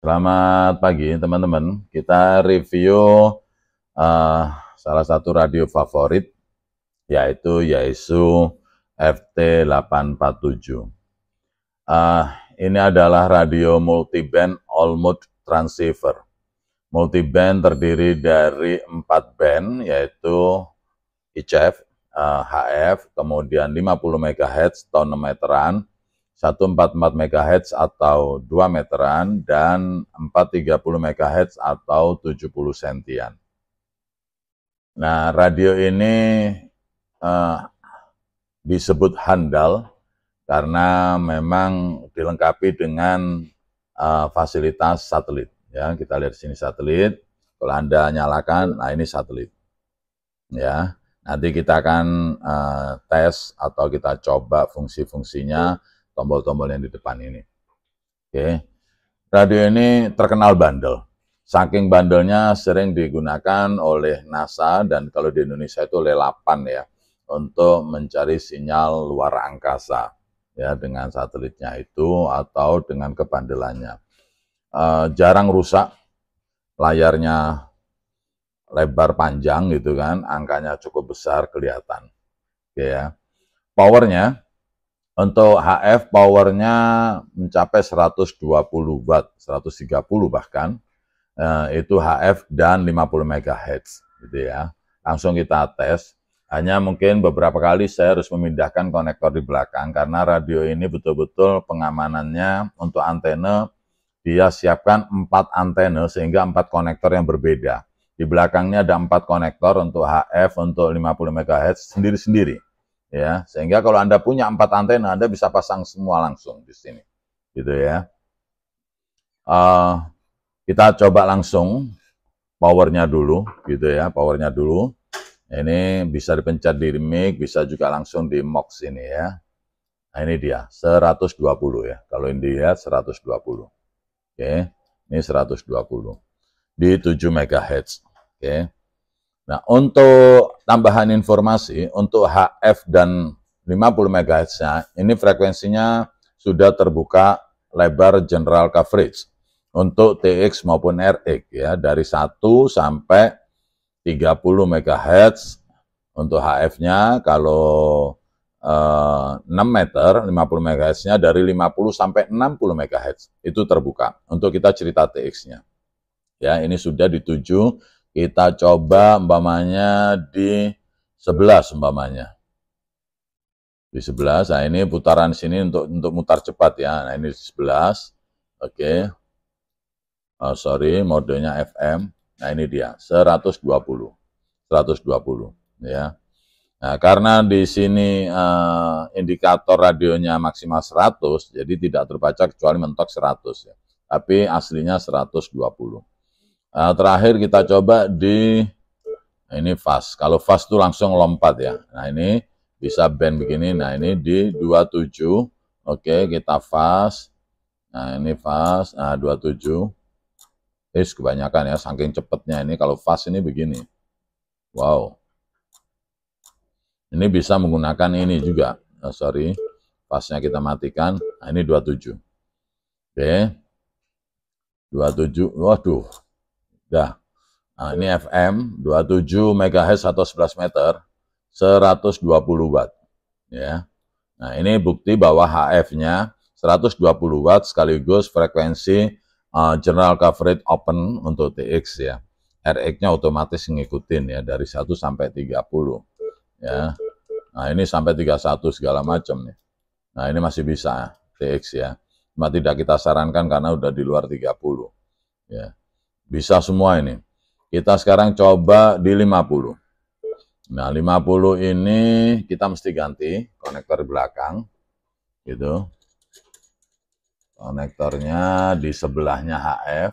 Selamat pagi teman-teman. Kita review uh, salah satu radio favorit yaitu Yaesu FT847. Uh, eh, ini adalah radio multiband all mode transceiver. Multiband terdiri dari empat band yaitu ICF, uh, eh, HF, kemudian 50 MHz, tone meteran, 144 MHz atau 2 meteran dan 430 MHz atau 70 sentian. Nah, radio ini eh, disebut handal karena memang dilengkapi dengan eh, fasilitas satelit. Ya, kita lihat sini satelit. Kalau Anda nyalakan, nah ini satelit. Ya, nanti kita akan eh, tes atau kita coba fungsi-fungsinya. Hmm tombol-tombol yang di depan ini. Oke. Okay. Radio ini terkenal bandel. Saking bandelnya sering digunakan oleh NASA dan kalau di Indonesia itu lelapan ya untuk mencari sinyal luar angkasa ya dengan satelitnya itu atau dengan kebandelannya. E, jarang rusak, layarnya lebar panjang gitu kan, angkanya cukup besar kelihatan. Oke okay, ya. Powernya untuk HF powernya mencapai 120 watt, 130 bahkan. Eh, itu HF dan 50 MHz gitu ya. Langsung kita tes. Hanya mungkin beberapa kali saya harus memindahkan konektor di belakang karena radio ini betul-betul pengamanannya untuk antena dia siapkan empat antena sehingga empat konektor yang berbeda. Di belakangnya ada empat konektor untuk HF untuk 50 MHz sendiri-sendiri ya sehingga kalau anda punya empat antena anda bisa pasang semua langsung di sini gitu ya uh, kita coba langsung powernya dulu gitu ya powernya dulu ini bisa dipencet di mic bisa juga langsung di mox ini ya nah ini dia 120 ya kalau ini dia 120 oke okay. ini 120 di 7 MHz oke okay. nah untuk tambahan informasi untuk HF dan 50 MHz nya ini frekuensinya sudah terbuka lebar general coverage untuk TX maupun RX ya dari 1 sampai 30 MHz untuk HF-nya kalau uh, eh, 6 meter 50 MHz-nya dari 50 sampai 60 MHz itu terbuka untuk kita cerita TX-nya. Ya, ini sudah dituju kita coba umpamanya di 11 umpamanya. Di 11, nah ini putaran sini untuk untuk mutar cepat ya. Nah ini di 11, oke. Okay. Oh, sorry, modenya FM. Nah ini dia, 120. 120 ya. Nah, karena di sini uh, indikator radionya maksimal 100, jadi tidak terbaca kecuali mentok 100 ya. Tapi aslinya 120. Nah, terakhir kita coba di ini fast. Kalau fast tuh langsung lompat ya. Nah, ini bisa band begini. Nah, ini di 27. Oke, kita fast. Nah, ini fast. Nah, 27. Eh, kebanyakan ya, saking cepetnya ini. Kalau fast ini begini. Wow. Ini bisa menggunakan ini juga. Oh, sorry, fastnya kita matikan. Nah, ini 27. Oke. 27. Waduh, Dah. Nah, ini FM 27 MHz atau 11 meter, 120 watt. Ya. Nah, ini bukti bahwa HF-nya 120 watt sekaligus frekuensi uh, general coverage open untuk TX ya. RX-nya otomatis ngikutin ya dari 1 sampai 30. Ya. Nah, ini sampai 31 segala macam nih. Nah, ini masih bisa TX ya. Cuma tidak kita sarankan karena udah di luar 30. Ya. Bisa semua ini. Kita sekarang coba di 50. Nah, 50 ini kita mesti ganti konektor belakang. Gitu. Konektornya di sebelahnya HF.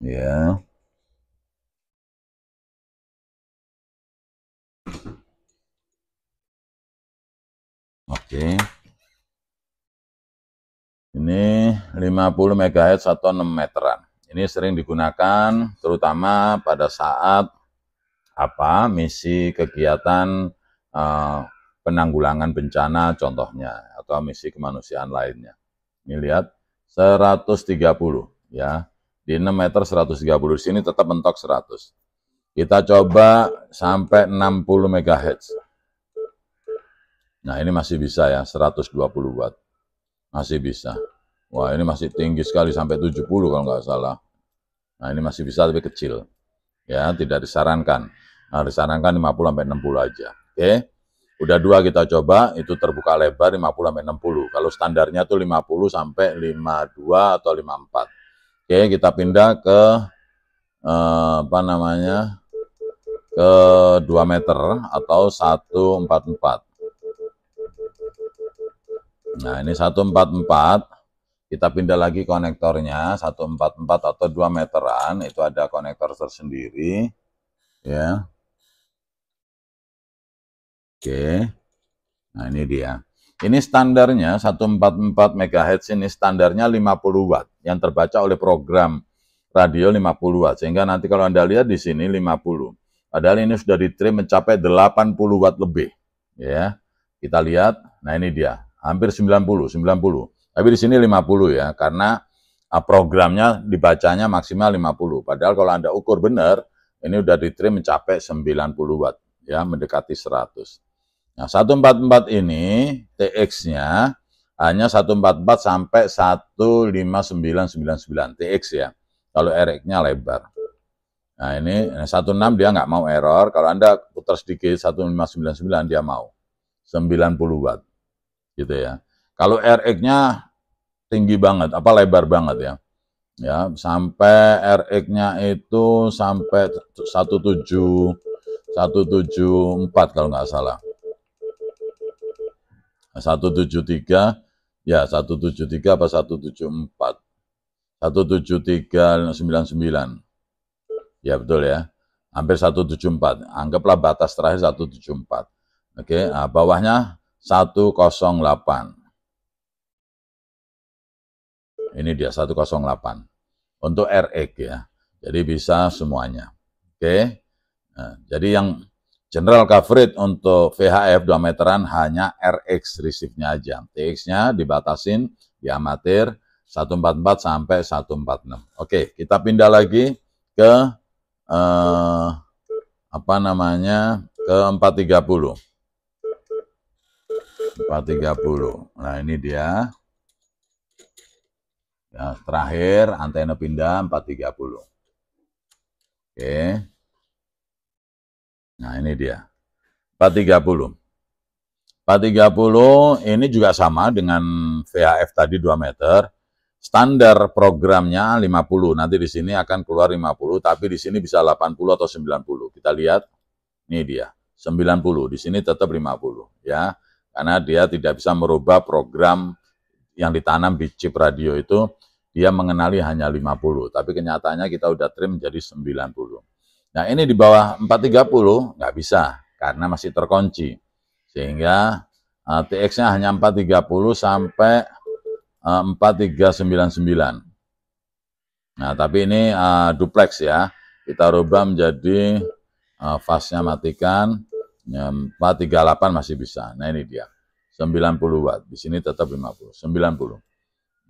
Ya. Yeah. Oke. Ini 50 MHz atau 6 meteran. Ini sering digunakan terutama pada saat apa misi kegiatan uh, penanggulangan bencana contohnya atau misi kemanusiaan lainnya. Ini lihat 130 ya. Di 6 meter 130 di sini tetap mentok 100. Kita coba sampai 60 MHz. Nah ini masih bisa ya, 120 watt. Masih bisa. Wah ini masih tinggi sekali, sampai 70 kalau nggak salah. Nah ini masih bisa tapi kecil. Ya tidak disarankan. Nah disarankan 50 sampai 60 aja. Oke. Okay? Udah dua kita coba, itu terbuka lebar 50 sampai 60. Kalau standarnya tuh 50 sampai 52 atau 54. Oke, okay, kita pindah ke eh, apa namanya? ke 2 meter atau 144. Nah, ini 144 kita pindah lagi konektornya 144 atau 2 meteran itu ada konektor tersendiri ya. Oke. Nah, ini dia. Ini standarnya 144 MHz ini standarnya 50 watt yang terbaca oleh program radio 50 watt. Sehingga nanti kalau Anda lihat di sini 50. Padahal ini sudah ditrim mencapai 80 watt lebih, ya. Kita lihat. Nah, ini dia hampir 90, 90. Tapi di sini 50 ya, karena ah, programnya dibacanya maksimal 50. Padahal kalau Anda ukur benar, ini udah di trim mencapai 90 watt, ya mendekati 100. Nah, 144 ini TX-nya hanya 144 sampai 15999 TX ya. Kalau RX-nya lebar. Nah ini 16 nah, dia nggak mau error, kalau Anda putar sedikit 1599 dia mau. 90 watt gitu ya. Kalau RX-nya tinggi banget, apa lebar banget ya. Ya, sampai RX-nya itu sampai 17 174 kalau nggak salah. 173 ya 173 apa 174. 173 99. Ya betul ya. Hampir 174. Anggaplah batas terakhir 174. Oke, nah, bawahnya 108. Ini dia 108 untuk RX e ya. Jadi bisa semuanya. Oke. Okay? Nah, jadi yang general coverage untuk VHF 2 meteran hanya RX receive-nya aja. TX-nya dibatasin di amatir 144 sampai 146. Oke, okay, kita pindah lagi ke eh, apa namanya? ke 430. 430. Nah, ini dia. Nah, terakhir antena pindah 430. Oke. Nah, ini dia. 430. 430 ini juga sama dengan VHF tadi 2 meter. Standar programnya 50. Nanti di sini akan keluar 50, tapi di sini bisa 80 atau 90. Kita lihat. Ini dia. 90. Di sini tetap 50, ya. Karena dia tidak bisa merubah program yang ditanam di chip radio itu, dia mengenali hanya 50. Tapi kenyataannya kita udah trim jadi 90. Nah ini di bawah 430 nggak bisa, karena masih terkunci. Sehingga uh, eh, TX-nya hanya 430 sampai uh, eh, 4399. Nah, tapi ini uh, duplex ya. Kita rubah menjadi uh, fastnya matikan. 438 ya, masih bisa. Nah ini dia. 90 watt. Di sini tetap 50. 90.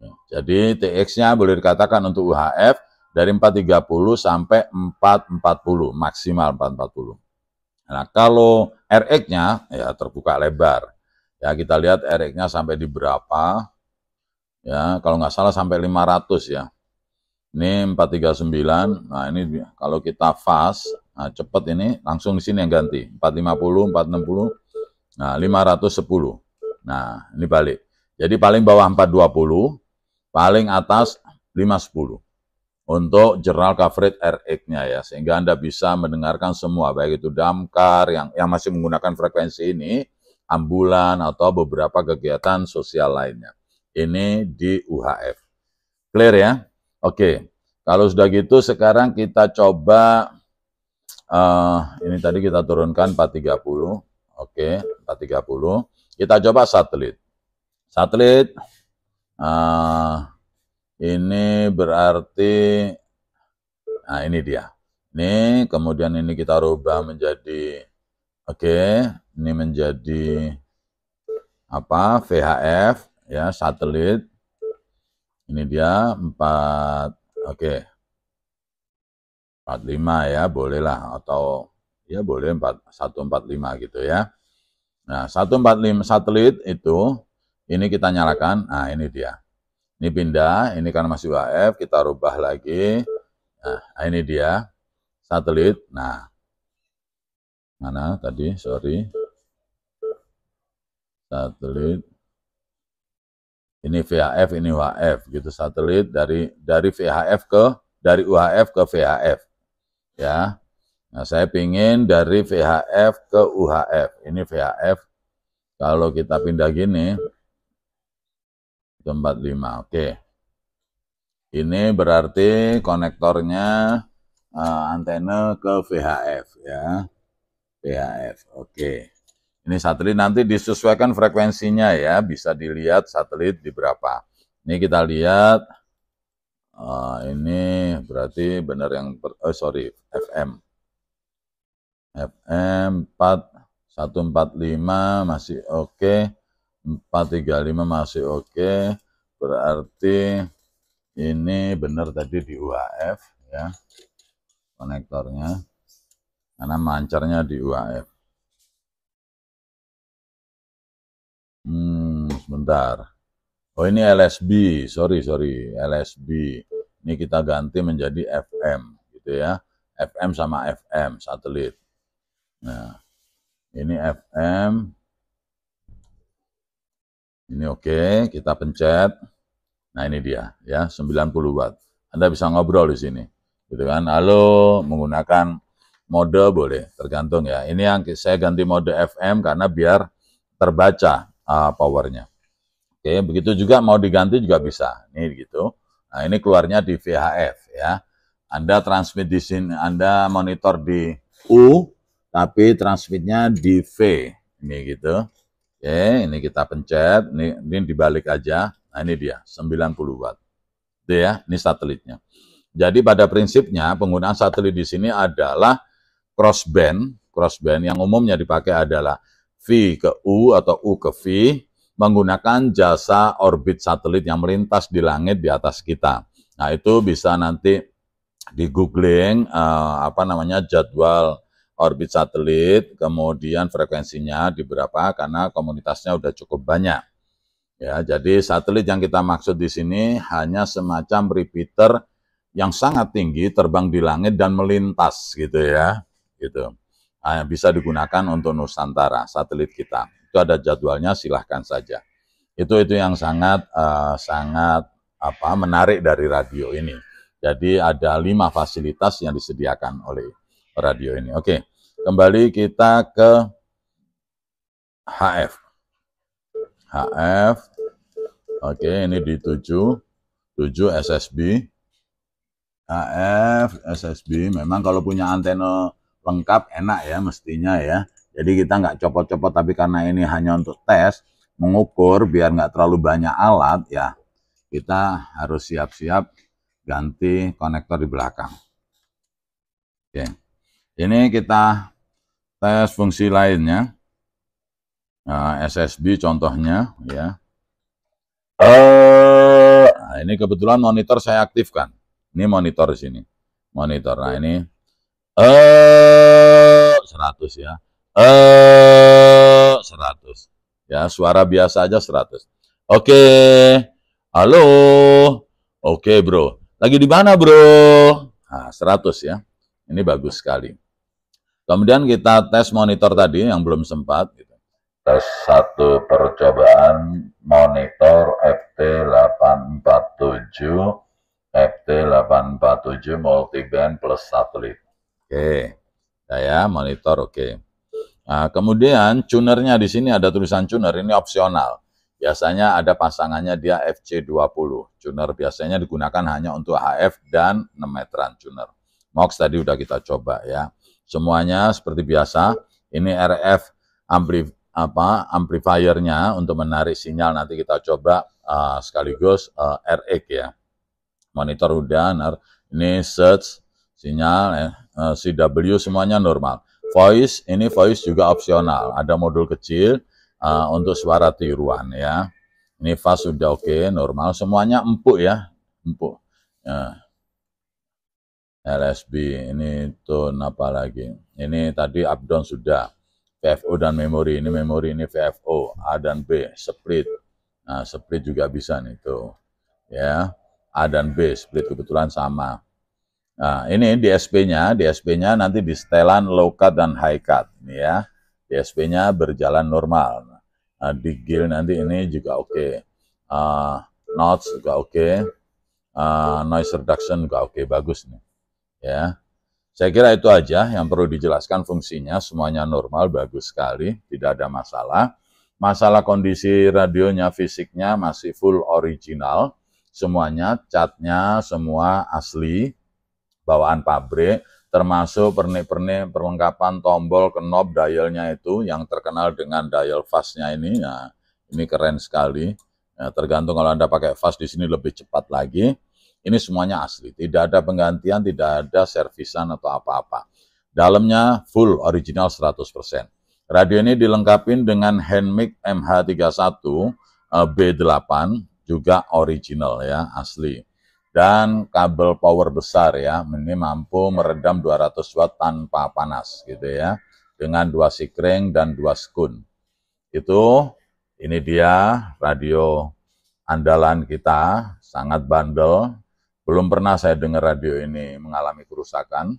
Ya, jadi TX-nya boleh dikatakan untuk UHF dari 430 sampai 440. Maksimal 440. Nah kalau RX-nya ya terbuka lebar. Ya kita lihat RX-nya sampai di berapa. Ya kalau nggak salah sampai 500 ya. Ini 439. Nah ini kalau kita fast Nah, cepat ini langsung di sini yang ganti. 450, 460, nah 510. Nah, ini balik. Jadi paling bawah 420, paling atas 510. Untuk general coverage RX-nya ya, sehingga Anda bisa mendengarkan semua, baik itu damkar yang, yang masih menggunakan frekuensi ini, ambulan, atau beberapa kegiatan sosial lainnya. Ini di UHF. Clear ya? Oke, kalau sudah gitu sekarang kita coba Uh, ini tadi kita turunkan 430. Oke, okay, 430. Kita coba satelit. Satelit uh, ini berarti nah ini dia. Ini kemudian ini kita rubah menjadi oke, okay, ini menjadi apa? VHF ya, satelit. Ini dia 4 oke. Okay. 45 ya, bolehlah atau ya boleh 4, 145 gitu ya. Nah, 145 satelit itu ini kita nyalakan. Nah, ini dia. Ini pindah, ini karena masih UHF, kita rubah lagi. Nah, nah, ini dia satelit. Nah, mana tadi? Sorry. Satelit. Ini VHF, ini UHF gitu satelit dari dari VHF ke dari UHF ke VHF ya. Nah, saya pingin dari VHF ke UHF. Ini VHF kalau kita pindah gini tempat lima. Oke. Ini berarti konektornya uh, antena ke VHF ya. VHF. Oke. Ini satelit nanti disesuaikan frekuensinya ya, bisa dilihat satelit di berapa. Ini kita lihat Uh, ini berarti benar yang ber, oh eh, sorry FM FM 4 145 masih oke okay. 435 masih oke okay. berarti ini benar tadi di UHF ya konektornya karena mancarnya di UHF hmm sebentar Oh ini LSB, sorry sorry LSB. Ini kita ganti menjadi FM gitu ya. FM sama FM satelit. Nah ini FM. Ini oke, okay, kita pencet. Nah ini dia ya 90 watt. Anda bisa ngobrol di sini, gitu kan? Halo menggunakan mode boleh, tergantung ya. Ini yang saya ganti mode FM karena biar terbaca uh, powernya. Oke, begitu juga mau diganti juga bisa. Ini gitu. Nah, ini keluarnya di VHF ya. Anda transmit di sini, Anda monitor di U tapi transmitnya di V. Ini gitu. Oke, ini kita pencet, ini, ini dibalik aja. Nah, ini dia 90 watt. Itu ya, ini satelitnya. Jadi pada prinsipnya penggunaan satelit di sini adalah crossband, crossband yang umumnya dipakai adalah V ke U atau U ke V menggunakan jasa orbit satelit yang melintas di langit di atas kita. Nah, itu bisa nanti di googling uh, apa namanya jadwal orbit satelit, kemudian frekuensinya di berapa karena komunitasnya sudah cukup banyak. Ya, jadi satelit yang kita maksud di sini hanya semacam repeater yang sangat tinggi terbang di langit dan melintas gitu ya, gitu. Nah, bisa digunakan untuk Nusantara satelit kita itu ada jadwalnya silahkan saja itu itu yang sangat uh, sangat apa menarik dari radio ini jadi ada lima fasilitas yang disediakan oleh radio ini oke kembali kita ke HF HF oke ini di 7 7 SSB HF SSB memang kalau punya antena lengkap enak ya mestinya ya jadi kita nggak copot-copot, tapi karena ini hanya untuk tes, mengukur biar nggak terlalu banyak alat, ya kita harus siap-siap ganti konektor di belakang. Oke, ini kita tes fungsi lainnya. Nah, SSB contohnya, ya. Nah, ini kebetulan monitor saya aktifkan. Ini monitor di sini. Monitor. Nah, ini eh 100 ya eh 100. Ya, suara biasa aja 100. Oke. Halo. Oke, Bro. Lagi di mana, Bro? Nah, 100 ya. Ini bagus sekali. Kemudian kita tes monitor tadi yang belum sempat. Gitu. Tes satu percobaan monitor FT847 FT847 multiband plus satelit. Oke, okay. saya monitor oke. Okay. Nah, kemudian tunernya di sini ada tulisan tuner, ini opsional. Biasanya ada pasangannya dia FC20. Tuner biasanya digunakan hanya untuk HF dan 6 meteran tuner. Mox tadi udah kita coba ya. Semuanya seperti biasa, ini RF ampli, apa amplifiernya untuk menarik sinyal nanti kita coba uh, sekaligus uh, eh, RX ya. Monitor udah, ini search sinyal ya, eh, CW semuanya normal. Voice ini voice juga opsional. Ada modul kecil uh, untuk suara tiruan ya. Ini fast sudah oke, okay, normal. Semuanya empuk ya, empuk. Ya. Eh. LSB ini tone apa lagi? Ini tadi up sudah. VFO dan memori ini memori ini VFO A dan B split. Nah, split juga bisa nih tuh. Ya, A dan B split kebetulan sama. Nah, ini DSP-nya, DSP-nya nanti di setelan low cut dan high cut, ya. DSP-nya berjalan normal. Nah, di gear nanti ini juga oke. Okay. Uh, notch juga oke. Okay. Uh, noise reduction juga oke, okay. bagus nih. Ya. Saya kira itu aja yang perlu dijelaskan fungsinya, semuanya normal, bagus sekali, tidak ada masalah. Masalah kondisi radionya, fisiknya masih full original, semuanya catnya semua asli, bawaan pabrik, termasuk pernik-pernik perlengkapan tombol knob dialnya itu yang terkenal dengan dial fastnya ini. Nah, ini keren sekali. Ya, tergantung kalau Anda pakai fast di sini lebih cepat lagi. Ini semuanya asli, tidak ada penggantian, tidak ada servisan atau apa-apa. Dalamnya full original 100%. Radio ini dilengkapi dengan handmade MH31 eh, B8 juga original ya, asli dan kabel power besar ya. Ini mampu meredam 200 watt tanpa panas gitu ya. Dengan dua sikring dan dua skun. Itu ini dia radio andalan kita, sangat bandel. Belum pernah saya dengar radio ini mengalami kerusakan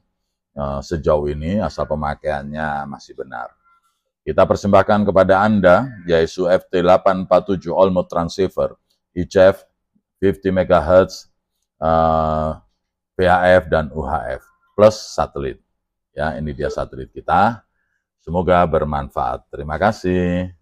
eh, sejauh ini asal pemakaiannya masih benar. Kita persembahkan kepada Anda yaitu FT847 Olmo Transceiver ICF 50 MHz Eh, PHF VHF dan UHF plus satelit. Ya, ini dia satelit kita. Semoga bermanfaat. Terima kasih.